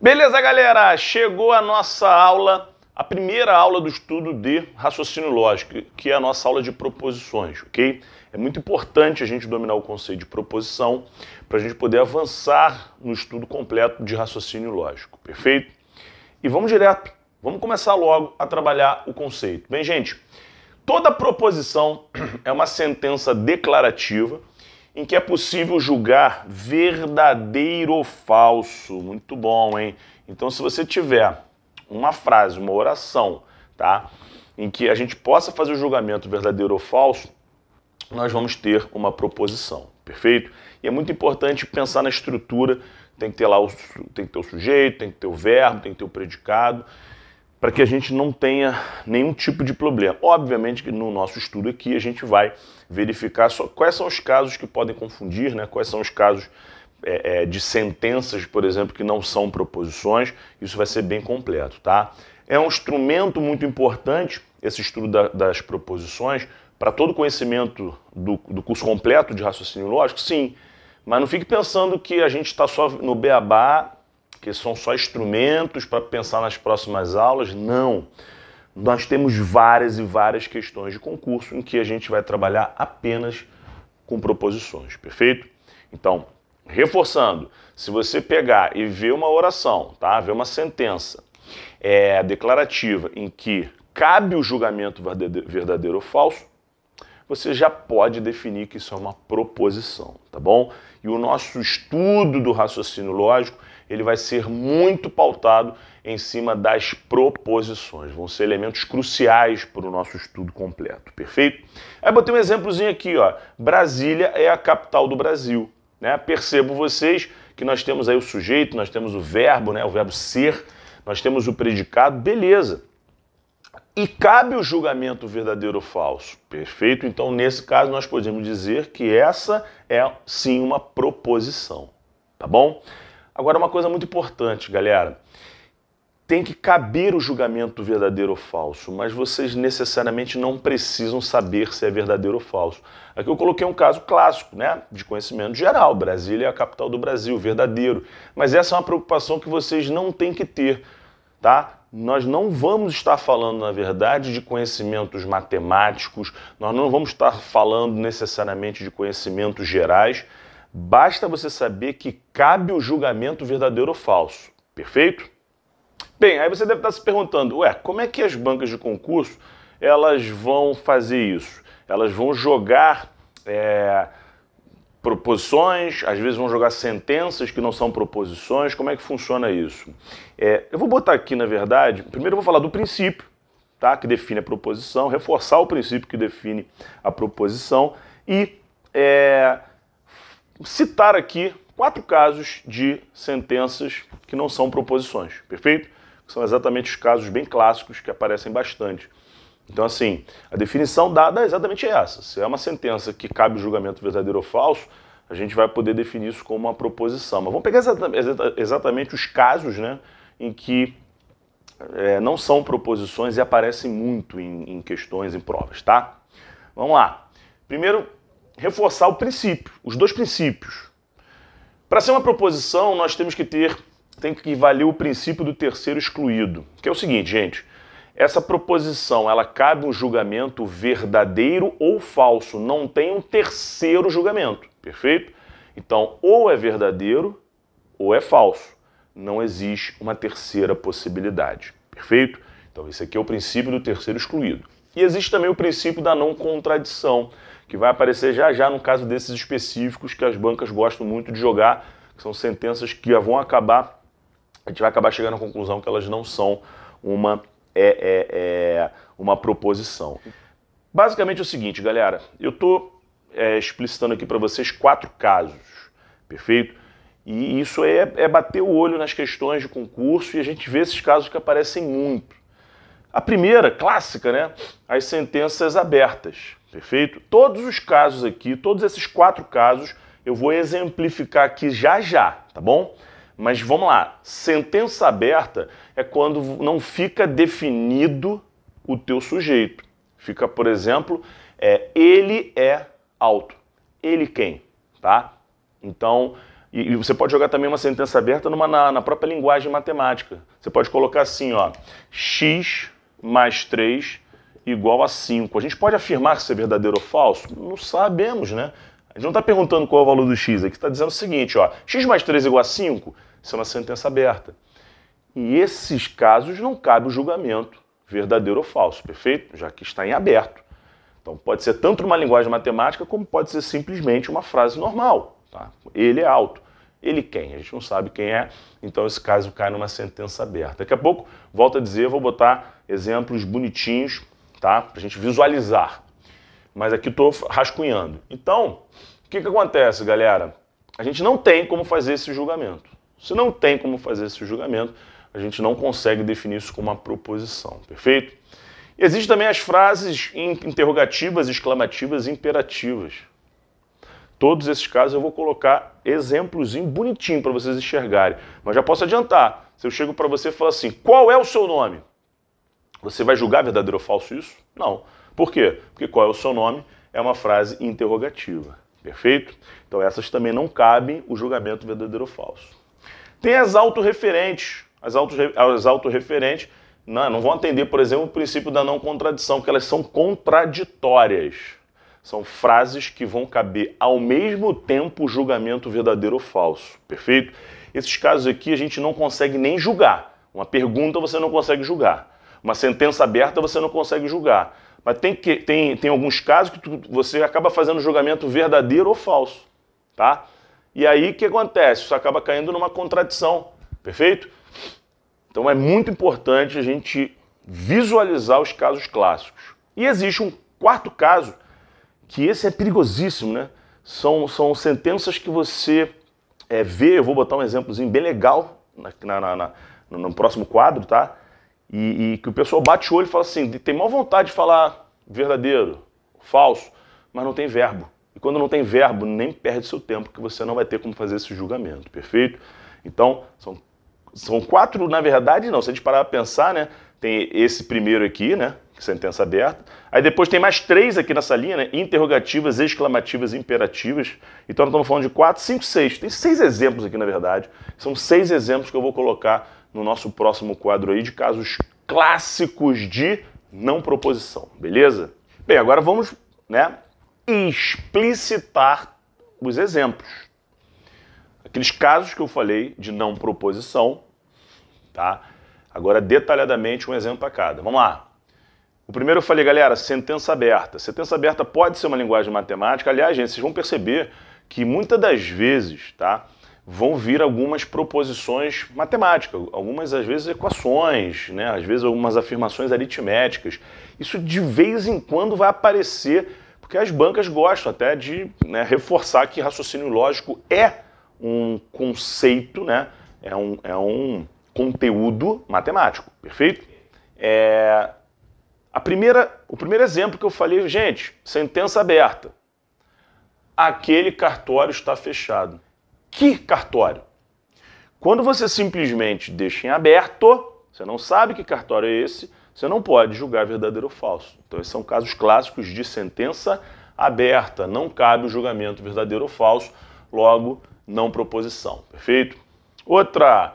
Beleza, galera? Chegou a nossa aula, a primeira aula do estudo de raciocínio lógico, que é a nossa aula de proposições, ok? É muito importante a gente dominar o conceito de proposição para a gente poder avançar no estudo completo de raciocínio lógico, perfeito? E vamos direto, vamos começar logo a trabalhar o conceito. Bem, gente, toda proposição é uma sentença declarativa em que é possível julgar verdadeiro ou falso. Muito bom, hein? Então, se você tiver uma frase, uma oração, tá? Em que a gente possa fazer o julgamento verdadeiro ou falso, nós vamos ter uma proposição, perfeito? E é muito importante pensar na estrutura, tem que ter lá o, tem que ter o sujeito, tem que ter o verbo, tem que ter o predicado para que a gente não tenha nenhum tipo de problema. Obviamente que no nosso estudo aqui a gente vai verificar só quais são os casos que podem confundir, né? quais são os casos é, é, de sentenças, por exemplo, que não são proposições. Isso vai ser bem completo, tá? É um instrumento muito importante esse estudo da, das proposições para todo o conhecimento do, do curso completo de raciocínio lógico, sim. Mas não fique pensando que a gente está só no beabá que são só instrumentos para pensar nas próximas aulas. Não. Nós temos várias e várias questões de concurso em que a gente vai trabalhar apenas com proposições, perfeito? Então, reforçando, se você pegar e ver uma oração, tá? Ver uma sentença é, declarativa em que cabe o julgamento verdadeiro ou falso, você já pode definir que isso é uma proposição, tá bom? E o nosso estudo do raciocínio lógico, ele vai ser muito pautado em cima das proposições. Vão ser elementos cruciais para o nosso estudo completo, perfeito? Aí botei um exemplozinho aqui, ó. Brasília é a capital do Brasil, né? Percebo vocês que nós temos aí o sujeito, nós temos o verbo, né? O verbo ser, nós temos o predicado, beleza e cabe o julgamento verdadeiro ou falso. Perfeito? Então, nesse caso, nós podemos dizer que essa é sim uma proposição. Tá bom? Agora, uma coisa muito importante, galera. Tem que caber o julgamento verdadeiro ou falso, mas vocês necessariamente não precisam saber se é verdadeiro ou falso. Aqui eu coloquei um caso clássico, né? De conhecimento geral. Brasília é a capital do Brasil, verdadeiro. Mas essa é uma preocupação que vocês não têm que ter, tá? nós não vamos estar falando, na verdade, de conhecimentos matemáticos, nós não vamos estar falando necessariamente de conhecimentos gerais. Basta você saber que cabe o julgamento verdadeiro ou falso. Perfeito? Bem, aí você deve estar se perguntando, ué, como é que as bancas de concurso elas vão fazer isso? Elas vão jogar é, proposições, às vezes vão jogar sentenças que não são proposições. Como é que funciona isso? É, eu vou botar aqui, na verdade, primeiro eu vou falar do princípio, tá? Que define a proposição, reforçar o princípio que define a proposição e é, citar aqui quatro casos de sentenças que não são proposições, perfeito? São exatamente os casos bem clássicos que aparecem bastante então, assim, a definição dada é exatamente essa. Se é uma sentença que cabe julgamento verdadeiro ou falso, a gente vai poder definir isso como uma proposição. Mas vamos pegar exatamente os casos né, em que é, não são proposições e aparecem muito em, em questões, em provas, tá? Vamos lá. Primeiro, reforçar o princípio, os dois princípios. Para ser uma proposição, nós temos que ter, tem que valer o princípio do terceiro excluído, que é o seguinte, gente. Essa proposição, ela cabe um julgamento verdadeiro ou falso, não tem um terceiro julgamento, perfeito? Então, ou é verdadeiro ou é falso. Não existe uma terceira possibilidade, perfeito? Então, esse aqui é o princípio do terceiro excluído. E existe também o princípio da não contradição, que vai aparecer já já no caso desses específicos que as bancas gostam muito de jogar, que são sentenças que vão acabar, a gente vai acabar chegando à conclusão que elas não são uma é, é, é uma proposição. Basicamente é o seguinte, galera, eu estou é, explicitando aqui para vocês quatro casos, perfeito? E isso é, é bater o olho nas questões de concurso e a gente vê esses casos que aparecem muito. A primeira, clássica, né? As sentenças abertas, perfeito? Todos os casos aqui, todos esses quatro casos, eu vou exemplificar aqui já já, tá bom? Mas vamos lá, sentença aberta é quando não fica definido o teu sujeito. Fica, por exemplo, é, ele é alto. Ele quem, tá? Então, e, e você pode jogar também uma sentença aberta numa, na, na própria linguagem matemática. Você pode colocar assim, ó, x mais 3 igual a 5. A gente pode afirmar se é verdadeiro ou falso? Não sabemos, né? A gente não está perguntando qual é o valor do x, aqui está dizendo o seguinte, ó, x mais 3 igual a 5, isso é uma sentença aberta. E esses casos não cabe o julgamento verdadeiro ou falso, perfeito? Já que está em aberto. Então pode ser tanto uma linguagem matemática como pode ser simplesmente uma frase normal. Tá? Ele é alto. Ele quem? A gente não sabe quem é, então esse caso cai numa sentença aberta. Daqui a pouco, volto a dizer, vou botar exemplos bonitinhos, tá? Para a gente visualizar. Mas aqui estou rascunhando. Então, o que, que acontece, galera? A gente não tem como fazer esse julgamento. Se não tem como fazer esse julgamento, a gente não consegue definir isso como uma proposição, perfeito? E existem também as frases interrogativas, exclamativas e imperativas. Todos esses casos eu vou colocar exemplos bonitinho para vocês enxergarem, mas já posso adiantar. Se eu chego para você e falo assim: "Qual é o seu nome?" Você vai julgar verdadeiro ou falso isso? Não. Por quê? Porque qual é o seu nome é uma frase interrogativa. Perfeito? Então essas também não cabem o julgamento verdadeiro ou falso. Tem as autorreferentes. As, auto, as autorreferentes não, né, não vão atender, por exemplo, o princípio da não contradição, porque elas são contraditórias. São frases que vão caber ao mesmo tempo o julgamento verdadeiro ou falso. Perfeito? Esses casos aqui a gente não consegue nem julgar. Uma pergunta você não consegue julgar. Uma sentença aberta você não consegue julgar. Mas tem, que, tem, tem alguns casos que tu, você acaba fazendo julgamento verdadeiro ou falso. Tá? E aí o que acontece? Isso acaba caindo numa contradição, perfeito? Então é muito importante a gente visualizar os casos clássicos. E existe um quarto caso, que esse é perigosíssimo, né? São, são sentenças que você é, vê, eu vou botar um exemplozinho bem legal na, na, na no próximo quadro, tá? E, e, que o pessoal bate o olho e fala assim: tem mal vontade de falar verdadeiro, falso, mas não tem verbo. E quando não tem verbo, nem perde seu tempo, que você não vai ter como fazer esse julgamento, perfeito? Então, são, são quatro, na verdade, não. Se a gente parar para pensar, né? Tem esse primeiro aqui, né? É sentença aberta. Aí depois tem mais três aqui nessa linha, né? Interrogativas, exclamativas, imperativas. Então nós estamos falando de quatro, cinco, seis. Tem seis exemplos aqui, na verdade. São seis exemplos que eu vou colocar no nosso próximo quadro aí de casos clássicos de não proposição, beleza? Bem, agora vamos, né? explicitar os exemplos. Aqueles casos que eu falei de não proposição, tá? Agora, detalhadamente, um exemplo a cada. Vamos lá. O primeiro eu falei, galera, sentença aberta. Sentença aberta pode ser uma linguagem matemática. Aliás, gente, vocês vão perceber que muitas das vezes, tá? Vão vir algumas proposições matemáticas, algumas, às vezes, equações, né? Às vezes, algumas afirmações aritméticas. Isso, de vez em quando, vai aparecer porque as bancas gostam até de né, reforçar que raciocínio lógico é um conceito, né, é, um, é um conteúdo matemático, perfeito? É, a primeira, o primeiro exemplo que eu falei, gente, sentença aberta. Aquele cartório está fechado. Que cartório? Quando você simplesmente deixa em aberto, você não sabe que cartório é esse, você não pode julgar verdadeiro ou falso. Então, esses são casos clássicos de sentença aberta. Não cabe o julgamento verdadeiro ou falso, logo, não proposição. Perfeito? Outra.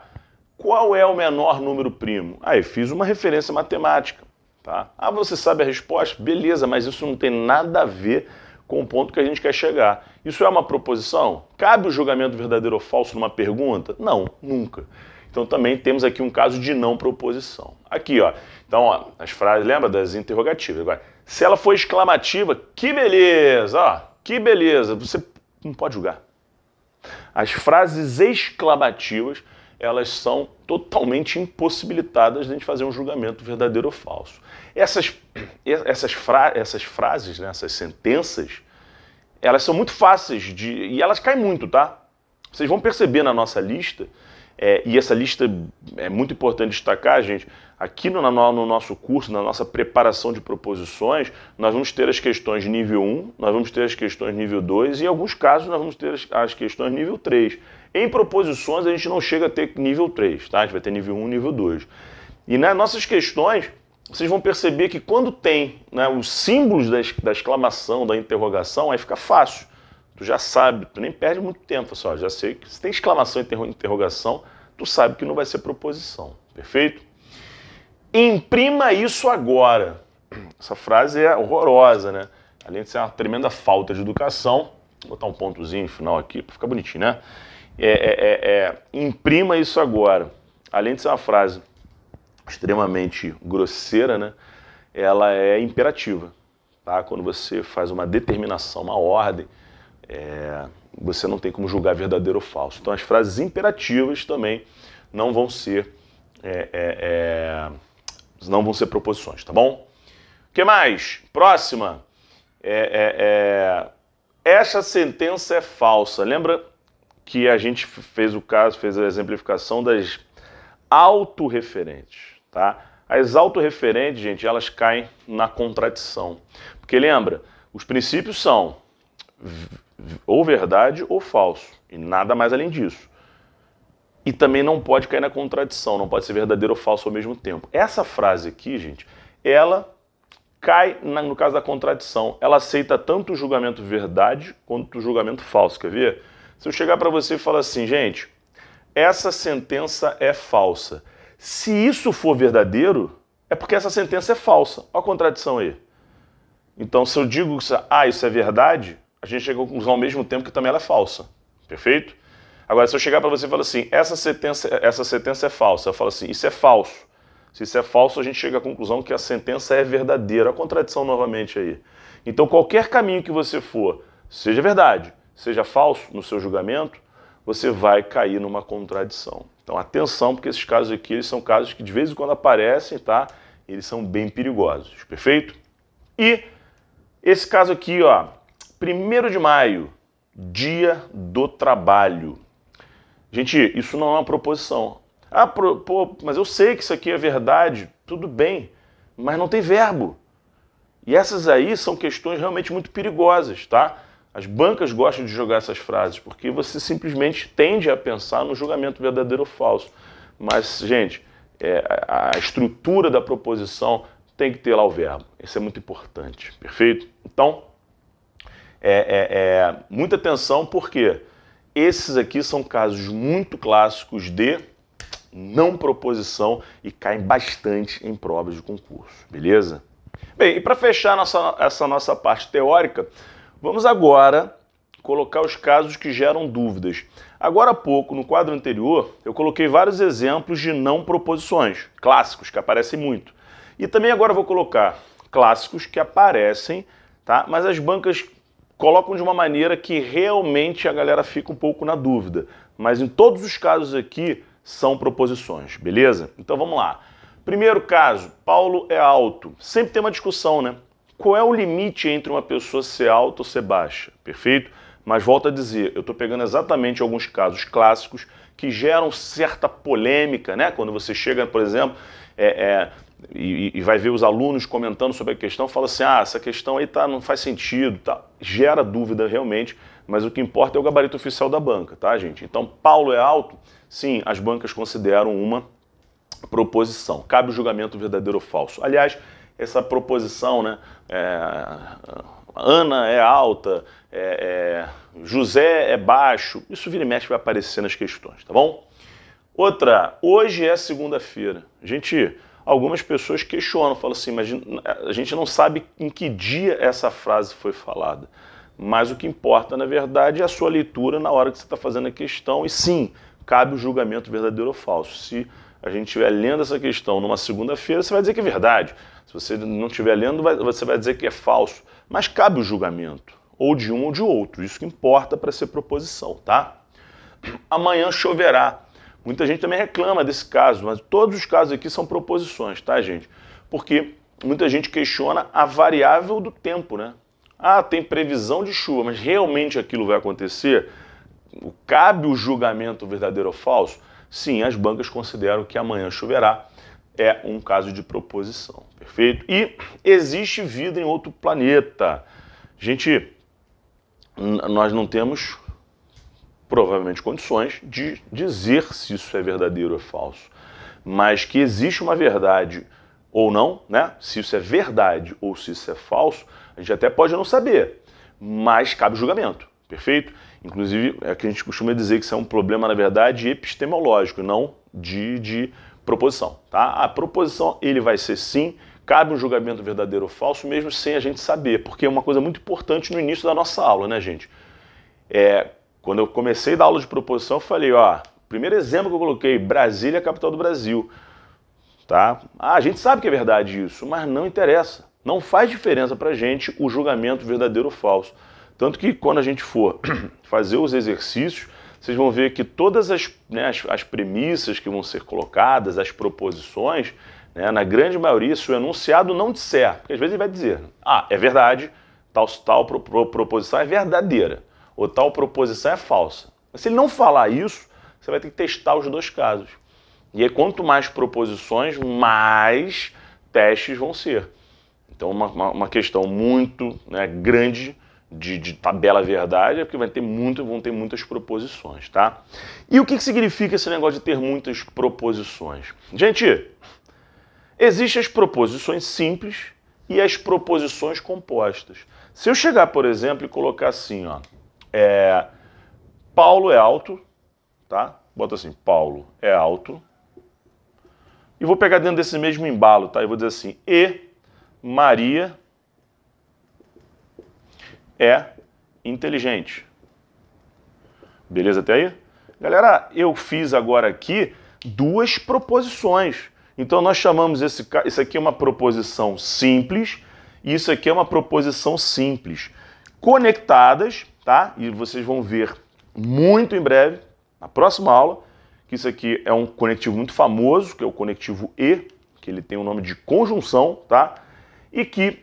Qual é o menor número primo? Aí, ah, fiz uma referência matemática. Tá? Ah, você sabe a resposta? Beleza, mas isso não tem nada a ver com o ponto que a gente quer chegar. Isso é uma proposição? Cabe o julgamento verdadeiro ou falso numa pergunta? Não, nunca. Então também temos aqui um caso de não proposição. Aqui, ó. Então, ó, as frases, lembra das interrogativas? Agora, se ela for exclamativa, que beleza, ó, que beleza. Você não pode julgar. As frases exclamativas, elas são totalmente impossibilitadas de a gente fazer um julgamento verdadeiro ou falso. Essas, essas, fra, essas frases, né, essas sentenças, elas são muito fáceis de. e elas caem muito, tá? Vocês vão perceber na nossa lista, é, e essa lista é muito importante destacar, gente, aqui no, no, nosso curso, na nossa preparação de proposições, nós vamos ter as questões nível 1, nós vamos ter as questões nível 2 e, em alguns casos, nós vamos ter as, as questões nível 3. Em proposições, a gente não chega a ter nível 3, tá? A gente vai ter nível 1 nível 2. E nas nossas questões, vocês vão perceber que quando tem né, os símbolos da, da exclamação, da interrogação, aí fica fácil tu já sabe, tu nem perde muito tempo, só já sei que se tem exclamação e interrogação, tu sabe que não vai ser proposição, perfeito? Imprima isso agora. Essa frase é horrorosa, né? Além de ser uma tremenda falta de educação, vou botar um pontozinho final aqui para ficar bonitinho, né? É, é, é, é, imprima isso agora. Além de ser uma frase extremamente grosseira, né? Ela é imperativa, tá? Quando você faz uma determinação, uma ordem, é, você não tem como julgar verdadeiro ou falso. Então, as frases imperativas também não vão ser é, é, é não vão ser proposições, tá bom? O que mais? Próxima. É, é, essa sentença é falsa. Lembra que a gente fez o caso, fez a exemplificação das autorreferentes, tá? As autorreferentes, gente, elas caem na contradição. Porque lembra, os princípios são ou verdade ou falso, e nada mais além disso. E também não pode cair na contradição, não pode ser verdadeiro ou falso ao mesmo tempo. Essa frase aqui, gente, ela cai na, no caso da contradição. Ela aceita tanto o julgamento verdade quanto o julgamento falso, quer ver? Se eu chegar para você e falar assim, gente, essa sentença é falsa. Se isso for verdadeiro, é porque essa sentença é falsa. Olha a contradição aí. Então, se eu digo que é, ah, isso é verdade, a gente chegou à conclusão ao mesmo tempo que também ela é falsa. Perfeito? Agora, se eu chegar para você e falar assim, essa sentença, essa sentença é falsa, eu falo assim, isso é falso. Se isso é falso, a gente chega à conclusão que a sentença é verdadeira. A contradição novamente aí. Então, qualquer caminho que você for, seja verdade, seja falso no seu julgamento, você vai cair numa contradição. Então, atenção, porque esses casos aqui eles são casos que de vez em quando aparecem, tá? Eles são bem perigosos, perfeito? E esse caso aqui, ó, 1 de maio, Dia do Trabalho. Gente, isso não é uma proposição. Ah, pro, pô, mas eu sei que isso aqui é verdade, tudo bem, mas não tem verbo. E essas aí são questões realmente muito perigosas, tá? As bancas gostam de jogar essas frases porque você simplesmente tende a pensar no julgamento verdadeiro ou falso. Mas, gente, é, a estrutura da proposição tem que ter lá o verbo. Isso é muito importante, perfeito? Então, é, é, é, muita atenção, porque esses aqui são casos muito clássicos de não proposição e caem bastante em provas de concurso, beleza? Bem, e para fechar nossa, essa nossa parte teórica, vamos agora colocar os casos que geram dúvidas. Agora há pouco, no quadro anterior, eu coloquei vários exemplos de não proposições, clássicos, que aparecem muito. E também agora vou colocar clássicos que aparecem, tá? mas as bancas colocam de uma maneira que realmente a galera fica um pouco na dúvida. Mas em todos os casos aqui são proposições, beleza? Então vamos lá. Primeiro caso, Paulo é alto. Sempre tem uma discussão, né? Qual é o limite entre uma pessoa ser alta ou ser baixa? Perfeito? Mas volto a dizer, eu estou pegando exatamente alguns casos clássicos que geram certa polêmica, né? Quando você chega, por exemplo, é, é, e, e, vai ver os alunos comentando sobre a questão, fala assim, ah, essa questão aí tá, não faz sentido, tá. gera dúvida realmente, mas o que importa é o gabarito oficial da banca, tá, gente? Então, Paulo é alto? Sim, as bancas consideram uma proposição. Cabe o julgamento verdadeiro ou falso. Aliás, essa proposição, né, é, Ana é alta, é, é, José é baixo, isso vira e mexe vai aparecer nas questões, tá bom? Outra, hoje é segunda-feira. Gente, algumas pessoas questionam, falam assim, mas a gente não sabe em que dia essa frase foi falada. Mas o que importa, na verdade, é a sua leitura na hora que você está fazendo a questão. E sim, cabe o julgamento verdadeiro ou falso. Se a gente estiver lendo essa questão numa segunda-feira, você vai dizer que é verdade. Se você não estiver lendo, você vai dizer que é falso. Mas cabe o julgamento, ou de um ou de outro. Isso que importa para ser proposição, tá? Amanhã choverá Muita gente também reclama desse caso, mas todos os casos aqui são proposições, tá, gente? Porque muita gente questiona a variável do tempo, né? Ah, tem previsão de chuva, mas realmente aquilo vai acontecer? Cabe o julgamento verdadeiro ou falso? Sim, as bancas consideram que amanhã choverá. É um caso de proposição, perfeito? E existe vida em outro planeta. Gente, nós não temos provavelmente condições de dizer se isso é verdadeiro ou é falso. Mas que existe uma verdade ou não, né? Se isso é verdade ou se isso é falso, a gente até pode não saber, mas cabe julgamento, perfeito? Inclusive, é que a gente costuma dizer que isso é um problema, na verdade, epistemológico, não de, de proposição, tá? A proposição, ele vai ser sim, cabe um julgamento verdadeiro ou falso, mesmo sem a gente saber, porque é uma coisa muito importante no início da nossa aula, né, gente? É, quando eu comecei a dar aula de proposição, eu falei, ó, primeiro exemplo que eu coloquei, Brasília é a capital do Brasil. Tá? Ah, a gente sabe que é verdade isso, mas não interessa. Não faz diferença para gente o julgamento verdadeiro ou falso. Tanto que quando a gente for fazer os exercícios, vocês vão ver que todas as, né, as, as premissas que vão ser colocadas, as proposições, né, na grande maioria, se o enunciado não disser, porque às vezes ele vai dizer, ah, é verdade, tal, tal pro, pro, proposição é verdadeira ou tal proposição é falsa. Mas se ele não falar isso, você vai ter que testar os dois casos. E aí, quanto mais proposições, mais testes vão ser. Então, uma, uma questão muito né, grande de, de, tabela verdade é porque vai ter muito, vão ter muitas proposições, tá? E o que, que significa esse negócio de ter muitas proposições? Gente, existem as proposições simples e as proposições compostas. Se eu chegar, por exemplo, e colocar assim, ó, é, Paulo é alto, tá? Bota assim, Paulo é alto. E vou pegar dentro desse mesmo embalo, tá? E vou dizer assim, e Maria é inteligente. Beleza até aí? Galera, eu fiz agora aqui duas proposições. Então nós chamamos esse isso aqui é uma proposição simples, e isso aqui é uma proposição simples conectadas, tá? E vocês vão ver muito em breve, na próxima aula, que isso aqui é um conectivo muito famoso, que é o conectivo E, que ele tem o um nome de conjunção, tá? E que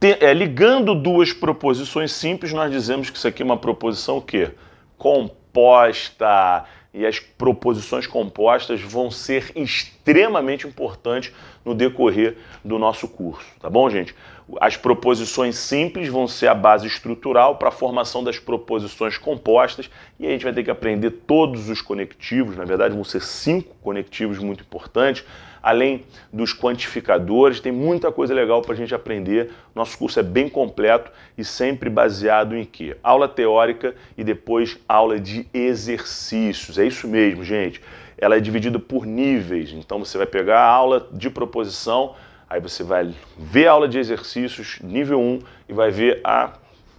te, é, ligando duas proposições simples, nós dizemos que isso aqui é uma proposição que composta. E as proposições compostas vão ser extremamente importantes no decorrer do nosso curso, tá bom, gente? As proposições simples vão ser a base estrutural para a formação das proposições compostas, e a gente vai ter que aprender todos os conectivos, na verdade vão ser cinco conectivos muito importantes, além dos quantificadores, tem muita coisa legal para a gente aprender. Nosso curso é bem completo e sempre baseado em quê? Aula teórica e depois aula de exercícios. É isso mesmo, gente. Ela é dividida por níveis, então você vai pegar a aula de proposição, Aí você vai ver a aula de exercícios nível 1 e vai ver a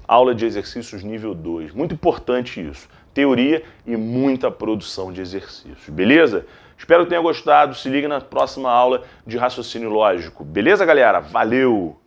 aula de exercícios nível 2. Muito importante isso. Teoria e muita produção de exercícios, beleza? Espero que tenha gostado. Se liga na próxima aula de raciocínio lógico. Beleza, galera? Valeu!